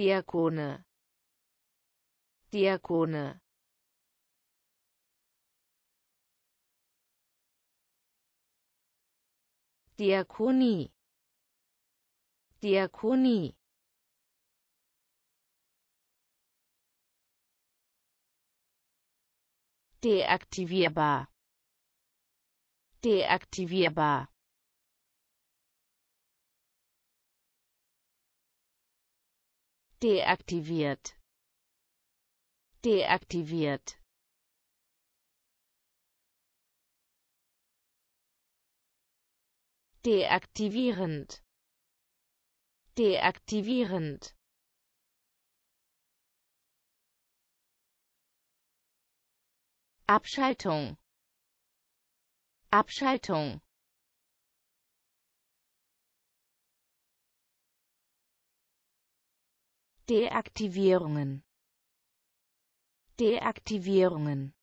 Diakone Diakone Diakonie Diakonie deaktivierbar deaktivierbar deaktiviert deaktiviert deaktivierend deaktivierend Abschaltung Abschaltung Deaktivierungen Deaktivierungen